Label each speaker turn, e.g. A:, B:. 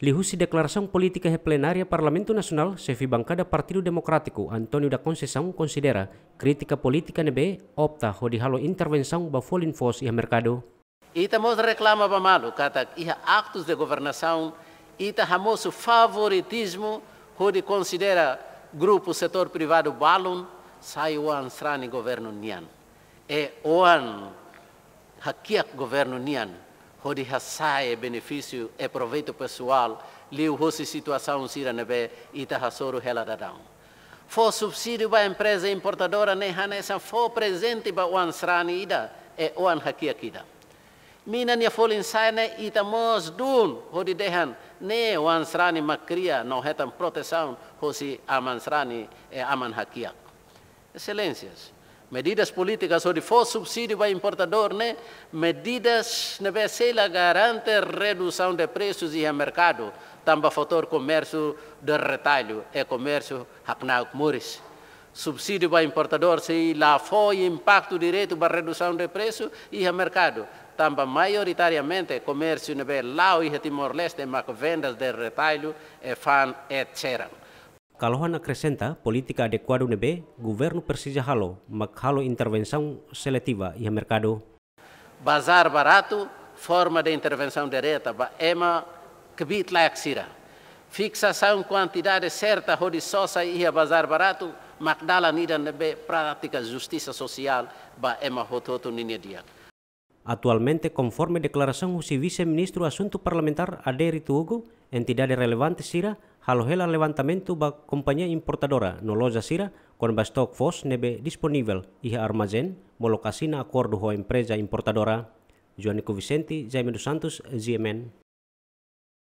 A: Lihusi politika he plenaria Parlamento nasional sefi bangkada Partido demokratiku Antonio da Concesão considera kritika politika nebe opta ho dihalo intervensaun ba folin fos iha mercado.
B: Ita mos reklama ba malu kata iha aktus de governação ita hamosu favoritismo ho di considera grupo setor privado balun sai wan strani governo nian. E oan hakiak governo nian onde sai é benefício é proveito pessoal, liu rosse situação sira nebe e tahasoro heladarão. For subsídio para a empresa importadora nem hanesa for presente para o ansrani ida é o anhaki akida. Mina nia folin saine ita mos dun hodi dehan ne o ansrani makria no hetan proteção hosi amansrani e é amanhakiak. Excelências, Medidas políticas onde for subsídio para importador, né? medidas na ela garante redução de preços e mercado. Também fator comércio de retalho, é comércio hapnauk muris. Subsídio para importador, se lá foi impacto direto para redução de preço e mercado. Também maioritariamente comércio na lá e Timor-Leste, mas vendas de retalho, e fan, etc.
A: Kalauhan acrescenta política adequada nebe, governo persija halo, mak halo intervensaun seletiva e mercado.
B: Bazar barato, forma de intervenção direta, é uma kbit laxira. Fixação quantidade certa, hodi e ia bazar barato, dala nida nebe pratica justiça social, ba ema hototu rototo ninia dia.
A: Atualmente, conforme declaração do vice-ministro Assunto Parlamentar Aderi Tuogo, entidade relevante Sira, Halojela levantamento ba kompanya importadora no loja sira con bastock fos nebe disponível y armazén na acordo ho empresa importadora Joanico Vicente, Jaime dos Santos, GMN.